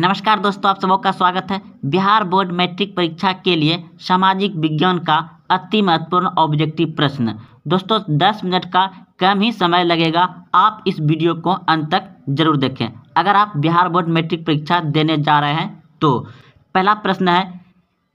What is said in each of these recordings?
नमस्कार दोस्तों आप सबों का स्वागत है बिहार बोर्ड मैट्रिक परीक्षा के लिए सामाजिक विज्ञान का अति महत्वपूर्ण ऑब्जेक्टिव प्रश्न दोस्तों 10 मिनट का कम ही समय लगेगा आप इस वीडियो को अंत तक जरूर देखें अगर आप बिहार बोर्ड मैट्रिक परीक्षा देने जा रहे हैं तो पहला प्रश्न है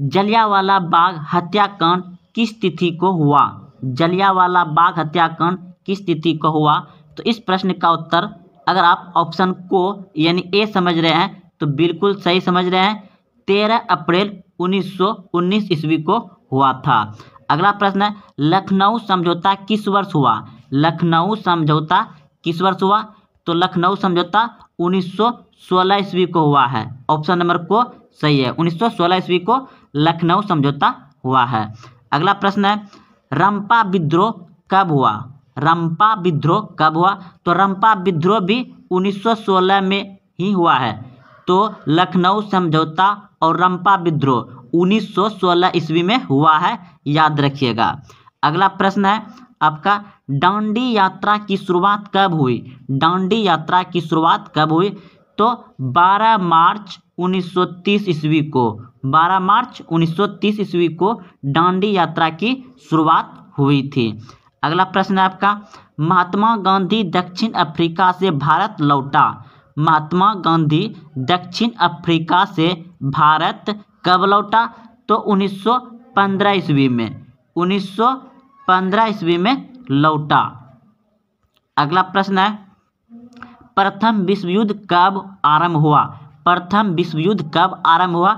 जलियावाला बाग हत्याकांड किस तिथि को हुआ जलियावाला बाग हत्याकांड किस तिथि को हुआ तो इस प्रश्न का उत्तर अगर आप ऑप्शन को यानी ए समझ रहे हैं तो बिल्कुल सही समझ रहे हैं तेरह अप्रैल 1919 ईस्वी को हुआ था अगला प्रश्न है लखनऊ समझौता किस वर्ष हुआ लखनऊ समझौता किस वर्ष हुआ तो लखनऊ समझौता 1916 ईस्वी को हुआ है ऑप्शन नंबर को सही है 1916 ईस्वी को लखनऊ समझौता हुआ है अगला प्रश्न है रंपा विद्रोह कब हुआ रंपा विद्रोह कब हुआ तो रंपा विद्रोह भी 1916 में ही हुआ है तो लखनऊ समझौता और रंपा विद्रोह 1916 ईस्वी में हुआ है याद रखिएगा अगला प्रश्न है आपका डांडी यात्रा की शुरुआत कब हुई डांडी यात्रा की शुरुआत कब हुई तो 12 मार्च 1930 ईस्वी को 12 मार्च 1930 ईस्वी को डांडी यात्रा की शुरुआत हुई थी अगला प्रश्न है आपका महात्मा गांधी दक्षिण अफ्रीका से भारत लौटा महात्मा गांधी दक्षिण अफ्रीका से भारत कब लौटा तो 1915 ईस्वी में 1915 ईस्वी में लौटा अगला प्रश्न है प्रथम विश्व युद्ध कब आरंभ हुआ प्रथम विश्व युद्ध कब आरंभ हुआ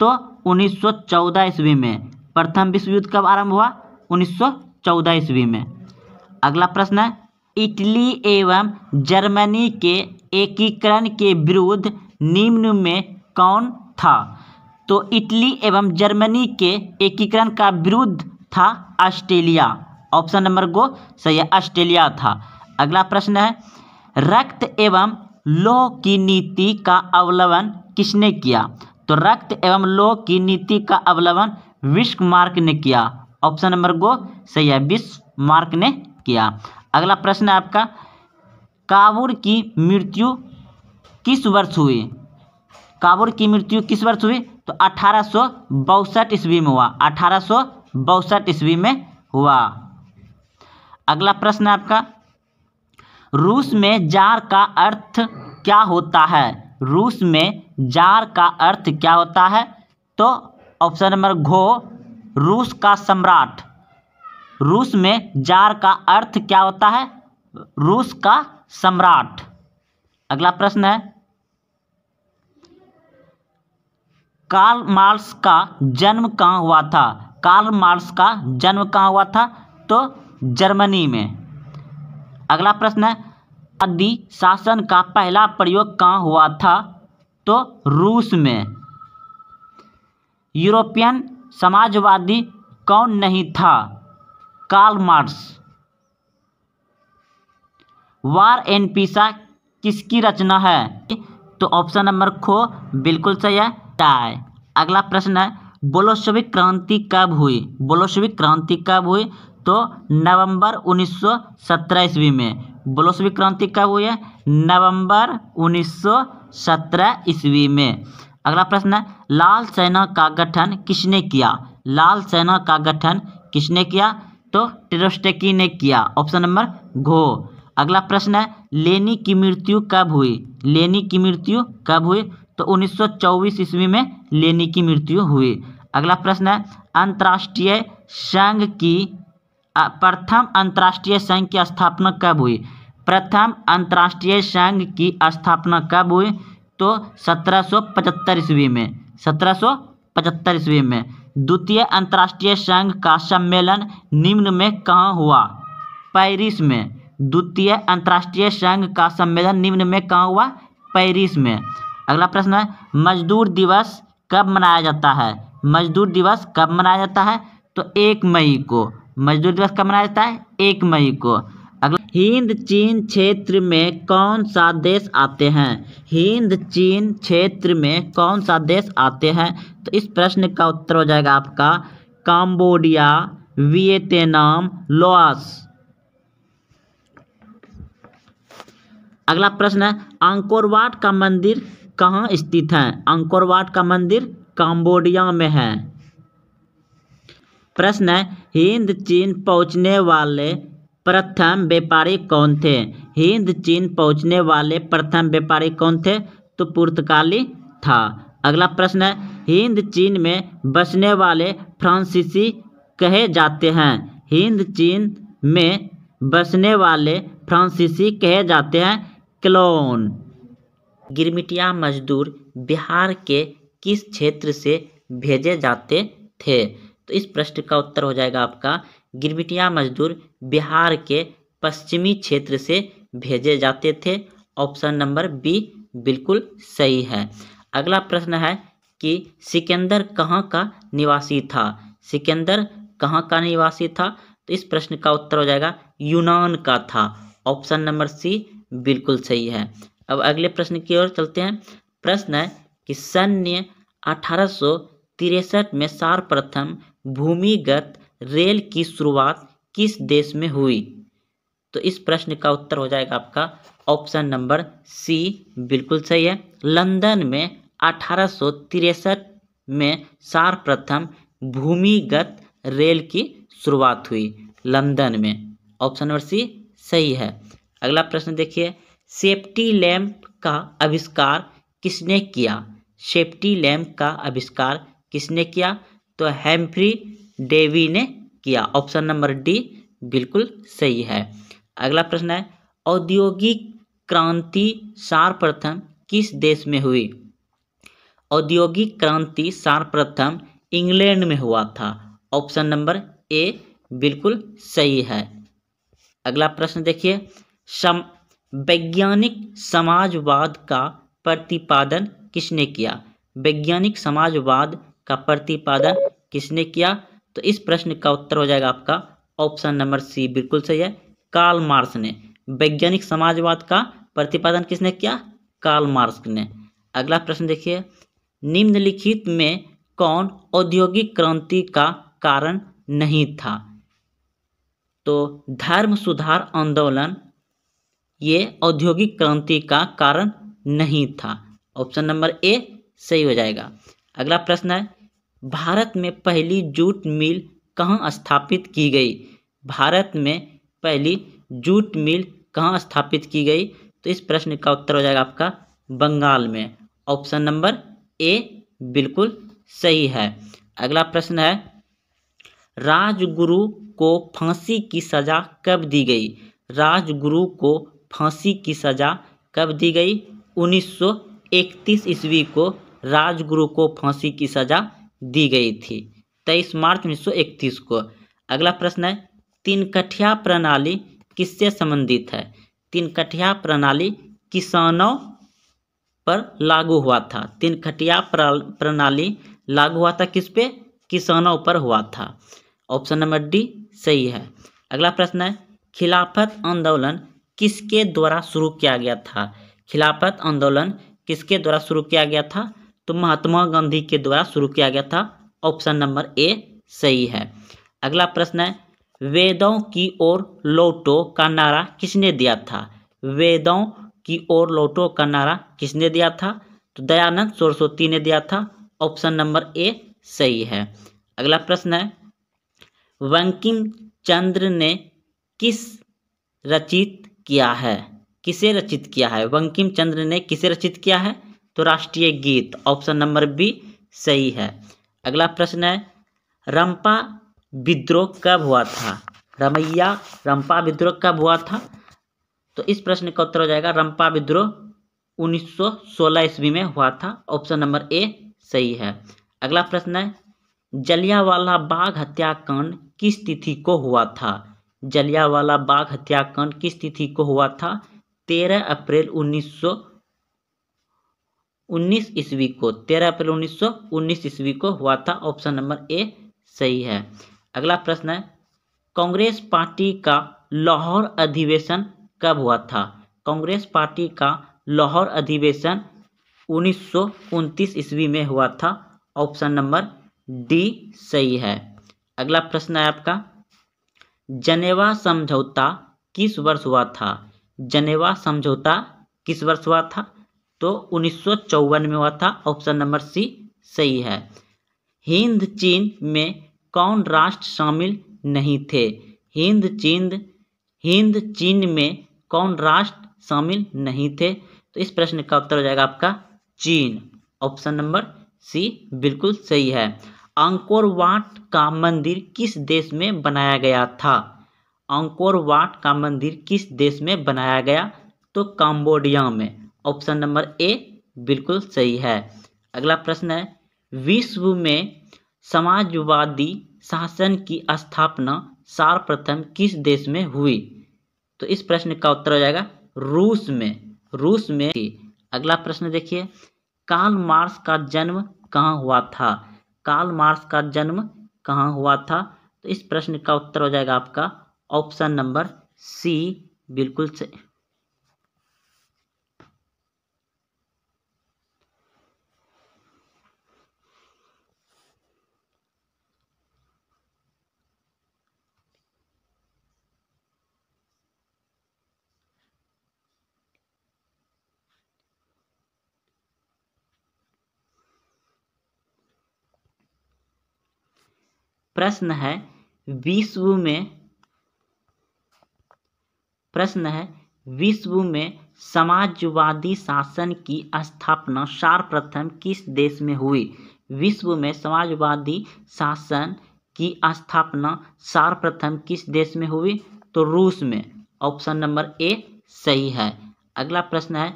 तो 1914 ईस्वी में प्रथम विश्व युद्ध कब आरंभ हुआ 1914 ईस्वी में अगला प्रश्न है इटली एवं जर्मनी के एकीकरण के विरुद्ध निम्न में कौन था तो इटली एवं जर्मनी के एकीकरण का विरुद्ध था ऑस्ट्रेलिया ऑप्शन नंबर गो सही है ऑस्ट्रेलिया था अगला प्रश्न है रक्त एवं लोह की नीति का अवलंबन किसने किया तो रक्त एवं लोह की नीति का अवलंबन विश्व मार्क ने किया ऑप्शन नंबर गो सही है विश्व मार्क ने किया अगला प्रश्न है आपका काबुर की मृत्यु किस वर्ष हुई काबुर की मृत्यु किस वर्ष हुई तो अठारह सौ ईस्वी में हुआ अठारह सौ ईस्वी में हुआ अगला प्रश्न है आपका रूस में जार का अर्थ क्या होता है रूस में जार का अर्थ क्या होता है तो ऑप्शन नंबर घो रूस का सम्राट रूस में जार का अर्थ क्या होता है रूस का सम्राट अगला प्रश्न है कार्ल मार्क्स का जन्म कहाँ हुआ था कार्ल मार्क्स का जन्म कहाँ हुआ था तो जर्मनी में अगला प्रश्न है आदि शासन का पहला प्रयोग कहाँ हुआ था तो रूस में यूरोपियन समाजवादी कौन नहीं था कार्ल मार्क्स वार एंड पीसा किसकी रचना है तो ऑप्शन नंबर खो बिल्कुल सही है टाई अगला प्रश्न है बोलोशविक क्रांति कब हुई बोलोशविक क्रांति कब हुई तो नवंबर 1917 ईस्वी में बोलोशविक क्रांति कब हुई है नवंबर 1917 ईस्वी में अगला प्रश्न है लाल सेना का गठन किसने किया लाल सेना का गठन किसने किया तो टेरोस्टेकी ने किया ऑप्शन नंबर घो अगला प्रश्न है लेनी की मृत्यु कब हुई लेनी की मृत्यु कब हुई तो 1924 ईस्वी में लेनी की मृत्यु हुई अगला प्रश्न है अंतर्राष्ट्रीय संघ की प्रथम अंतर्राष्ट्रीय संघ की स्थापना कब हुई प्रथम अंतर्राष्ट्रीय संघ की स्थापना कब हुई तो 1775 ईस्वी में 1775 ईस्वी में द्वितीय अंतर्राष्ट्रीय संघ का सम्मेलन निम्न में कहाँ हुआ पेरिस में द्वितीय अंतर्राष्ट्रीय संघ का सम्मेलन निम्न में कहाँ हुआ पेरिस में अगला प्रश्न है मजदूर दिवस कब मनाया जाता है मजदूर दिवस कब मनाया जाता है तो एक मई को मजदूर दिवस कब मनाया जाता है एक मई को हिंद चीन क्षेत्र में कौन सा देश आते हैं हिंद चीन क्षेत्र में कौन सा देश आते हैं तो इस प्रश्न का उत्तर हो जाएगा आपका काम्बोडिया वियतनाम लोअस अगला प्रश्न है अंकोरवाट का मंदिर कहाँ स्थित है अंकोरवाट का मंदिर काम्बोडिया में है प्रश्न है हिंद चीन पहुंचने वाले प्रथम व्यापारी कौन थे हिंद चीन पहुंचने वाले प्रथम व्यापारी कौन थे तो पुर्तगाली था अगला प्रश्न है हिंद चीन में बसने वाले फ्रांसीसी कहे जाते हैं हिंद चीन में बसने वाले फ्रांसीसी कहे जाते हैं क्लोन गिरमिटिया मजदूर बिहार के किस क्षेत्र से भेजे जाते थे तो इस प्रश्न का उत्तर हो जाएगा आपका गिरमिटिया मजदूर बिहार के पश्चिमी क्षेत्र से भेजे जाते थे ऑप्शन नंबर बी बिल्कुल सही है अगला प्रश्न है कि सिकंदर कहाँ का निवासी था सिकंदर कहाँ का निवासी था तो इस प्रश्न का उत्तर हो जाएगा यूनान का था ऑप्शन नंबर सी बिल्कुल सही है अब अगले प्रश्न की ओर चलते हैं प्रश्न है कि सन अठारह में सर्वप्रथम भूमिगत रेल की शुरुआत किस देश में हुई तो इस प्रश्न का उत्तर हो जाएगा आपका ऑप्शन नंबर सी बिल्कुल सही है लंदन में अठारह में सर्वप्रथम भूमिगत रेल की शुरुआत हुई लंदन में ऑप्शन नंबर सी सही है अगला प्रश्न देखिए सेफ्टी लैम्प का आविष्कार किसने किया सेफ्टी लैम्प का आविष्कार किसने किया तो हेम्फ्री डेवी ने किया ऑप्शन नंबर डी बिल्कुल सही है अगला प्रश्न है औद्योगिक क्रांति सर्वप्रथम किस देश में हुई औद्योगिक क्रांति सर्वप्रथम इंग्लैंड में हुआ था ऑप्शन नंबर ए बिल्कुल सही है अगला प्रश्न देखिए सम वैज्ञानिक समाजवाद का प्रतिपादन किसने किया वैज्ञानिक समाजवाद का प्रतिपादन किसने किया तो इस प्रश्न का उत्तर हो जाएगा आपका ऑप्शन नंबर सी बिल्कुल सही है कार्ल मार्क्स ने वैज्ञानिक समाजवाद का प्रतिपादन किसने किया कार्ल मार्क्स ने अगला प्रश्न देखिए निम्नलिखित में कौन औद्योगिक क्रांति का कारण नहीं था तो धर्म सुधार आंदोलन ये औद्योगिक क्रांति का कारण नहीं था ऑप्शन नंबर ए सही हो जाएगा अगला प्रश्न है भारत में पहली जूट मिल कहाँ स्थापित की गई भारत में पहली जूट मिल कहाँ स्थापित की गई तो इस प्रश्न का उत्तर हो जाएगा आपका बंगाल में ऑप्शन नंबर ए बिल्कुल सही है अगला प्रश्न है राजगुरु को फांसी की सजा कब दी गई राजगुरु को फांसी की सजा कब दी गई 1931 ईस्वी को राजगुरु को फांसी की सजा दी गई थी तेईस मार्च 1931 को अगला प्रश्न है तीन कठिया प्रणाली किससे संबंधित है तीन कठिया प्रणाली किसानों पर लागू हुआ था तीन कठिया प्रणाली लागू हुआ था किस पे किसानों पर हुआ था ऑप्शन नंबर डी सही है अगला प्रश्न है खिलाफत आंदोलन किसके द्वारा शुरू किया गया था खिलाफत आंदोलन किसके द्वारा शुरू किया गया था तो महात्मा गांधी के द्वारा शुरू किया गया था ऑप्शन नंबर ए सही है अगला प्रश्न है वेदों की ओर लोटो का नारा किसने दिया था वेदों की ओर लोटो का नारा किसने दिया था तो दयानंद सरस्वती ने दिया था ऑप्शन नंबर ए सही है अगला प्रश्न है वंकिम चंद्र ने किस रचित किया है किसे रचित किया है वंकिम चंद्र ने किसे रचित किया है तो राष्ट्रीय गीत ऑप्शन नंबर बी सही है अगला प्रश्न है रंपा विद्रोह कब हुआ था रमैया रंपा विद्रोह कब हुआ था तो इस प्रश्न का उत्तर हो जाएगा रंपा विद्रोह 1916 ईस्वी में हुआ था ऑप्शन नंबर ए सही है अगला प्रश्न है जलियावाला बाग हत्याकांड किस तिथि को हुआ था जलियावाला बाग हत्याकांड किस तिथि को हुआ था तेरह अप्रैल उन्नीस 19 ईस्वी को 13 अप्रैल 1919 ईस्वी को हुआ था ऑप्शन नंबर ए सही है अगला प्रश्न है कांग्रेस पार्टी का लाहौर अधिवेशन कब हुआ था कांग्रेस पार्टी का लाहौर अधिवेशन उन्नीस ईस्वी में हुआ था ऑप्शन नंबर डी सही है अगला प्रश्न है आपका जनेवा समझौता किस वर्ष हुआ था जनेवा समझौता किस वर्ष हुआ था तो उन्नीस में हुआ था ऑप्शन नंबर सी सही है हिंद चीन में कौन राष्ट्र शामिल नहीं थे हिंद चीन हिंद चीन में कौन राष्ट्र शामिल नहीं थे तो इस प्रश्न का उत्तर हो जाएगा आपका चीन ऑप्शन नंबर सी बिल्कुल सही है अंकोर वाट का मंदिर किस देश में बनाया गया था अंकोर वाट का मंदिर किस देश में बनाया गया तो कंबोडिया में ऑप्शन नंबर ए बिल्कुल सही है अगला प्रश्न है विश्व में समाजवादी शासन की स्थापना सर्वप्रथम किस देश में हुई तो इस प्रश्न का उत्तर हो जाएगा रूस में रूस में अगला प्रश्न देखिए कार्ल मार्क्स का जन्म कहाँ हुआ था कार्ल मार्क्स का जन्म कहाँ हुआ था तो इस प्रश्न का उत्तर हो जाएगा आपका ऑप्शन नंबर सी बिल्कुल सही प्रश्न है विश्व में प्रश्न है विश्व में समाजवादी शासन की स्थापना सर्वप्रथम किस देश में हुई विश्व में समाजवादी शासन की स्थापना सर्वप्रथम किस देश में हुई तो रूस में ऑप्शन नंबर ए सही है अगला प्रश्न है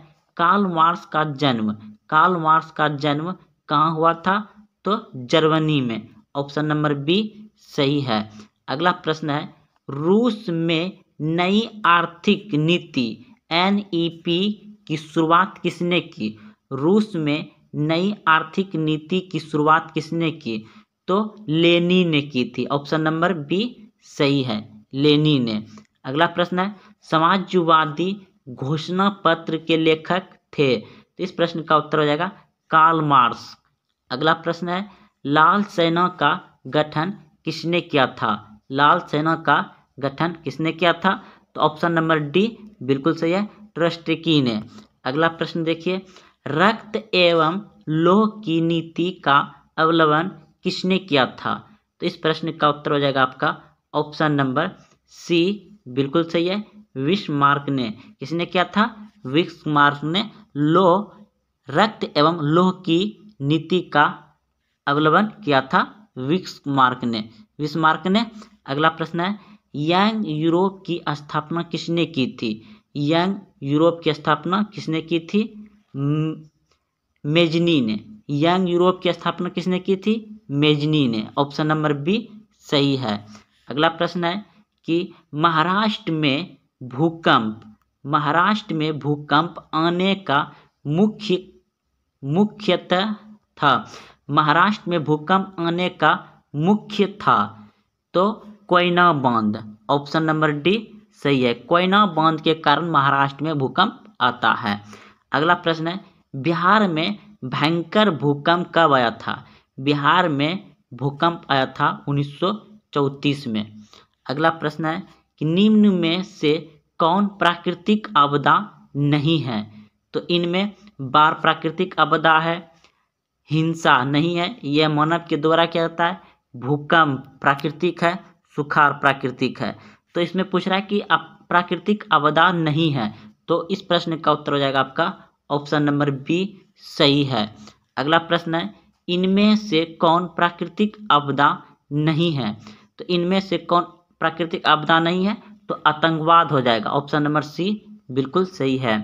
कार्ल मार्क्स का जन्म कार्ल मार्क्स का जन्म कहाँ हुआ था तो जर्मनी में ऑप्शन नंबर बी सही है अगला प्रश्न है रूस में नई आर्थिक नीति एन e की शुरुआत किसने की रूस में नई आर्थिक नीति की शुरुआत किसने की तो लेनी ने की थी ऑप्शन नंबर बी सही है लेनी ने अगला प्रश्न है समाजवादी घोषणा पत्र के लेखक थे तो इस प्रश्न का उत्तर हो जाएगा कार्ल मार्क्स अगला प्रश्न है लाल सेना का गठन किसने किया था लाल सेना का गठन किसने किया था तो ऑप्शन नंबर डी बिल्कुल सही है ट्रस्टी ने अगला प्रश्न देखिए रक्त एवं लोह की नीति का अवलंबन किसने किया था तो इस प्रश्न का उत्तर हो जाएगा आपका ऑप्शन नंबर सी बिल्कुल सही है विश मार्क ने किसने किया था विश्व मार्क ने लोह रक्त एवं लोह की नीति का अवलंबन किया था विक्स मार्क ने विक्स मार्क ने अगला प्रश्न है यंग यूरोप की स्थापना किसने की थी यंग यूरोप की स्थापना किसने की थी मेजनी ने यंग यूरोप की स्थापना किसने की थी मेजनी ने ऑप्शन नंबर बी सही है अगला प्रश्न है कि महाराष्ट्र में भूकंप महाराष्ट्र में भूकंप आने का मुख्य मुख्यतः था महाराष्ट्र में भूकंप आने का मुख्य था तो कोयना बांध ऑप्शन नंबर डी सही है कोयना बांध के कारण महाराष्ट्र में भूकंप आता है अगला प्रश्न है बिहार में भयंकर भूकंप कब आया था बिहार में भूकंप आया था 1934 में अगला प्रश्न है कि निम्न में से कौन प्राकृतिक आपदा नहीं है तो इनमें बार प्राकृतिक आपदा है हिंसा नहीं है यह मानव के द्वारा क्या होता है भूकंप प्राकृतिक है सुखार प्राकृतिक है तो इसमें पूछ रहा है कि प्राकृतिक आपदा नहीं है तो इस प्रश्न का उत्तर हो जाएगा आपका ऑप्शन नंबर बी सही है अगला प्रश्न है इनमें से कौन प्राकृतिक आपदा नहीं है तो इनमें से कौन प्राकृतिक आपदा नहीं है तो आतंकवाद हो जाएगा ऑप्शन नंबर सी बिल्कुल सही है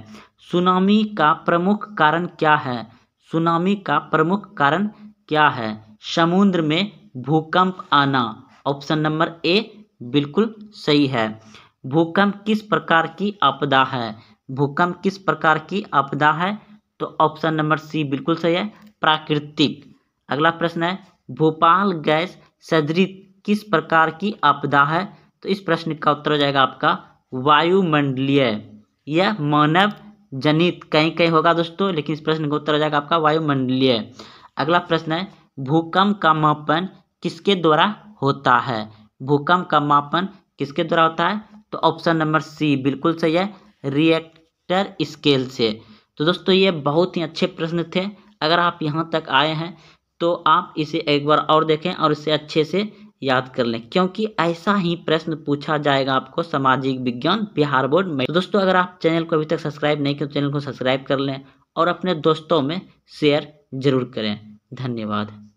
सुनामी का प्रमुख कारण क्या है सुनामी का प्रमुख कारण क्या है समुद्र में भूकंप आना ऑप्शन नंबर ए बिल्कुल सही है भूकंप किस प्रकार की आपदा है भूकंप किस प्रकार की आपदा है तो ऑप्शन नंबर सी बिल्कुल सही है प्राकृतिक अगला प्रश्न है भोपाल गैस सदृत किस प्रकार की आपदा है तो इस प्रश्न का उत्तर हो जाएगा आपका वायुमंडलीय यह मानव जनित कहीं कहीं होगा दोस्तों लेकिन इस प्रश्न का उत्तर हो जाएगा आपका वायुमंडलीय अगला प्रश्न है भूकंप का मापन किसके द्वारा होता है भूकंप का मापन किसके द्वारा होता है तो ऑप्शन नंबर सी बिल्कुल सही है रिएक्टर स्केल से तो दोस्तों ये बहुत ही अच्छे प्रश्न थे अगर आप यहाँ तक आए हैं तो आप इसे एक बार और देखें और इसे अच्छे से याद कर लें क्योंकि ऐसा ही प्रश्न पूछा जाएगा आपको सामाजिक विज्ञान बिहार बोर्ड में तो दोस्तों अगर आप चैनल को अभी तक सब्सक्राइब नहीं किया तो चैनल को सब्सक्राइब कर लें और अपने दोस्तों में शेयर जरूर करें धन्यवाद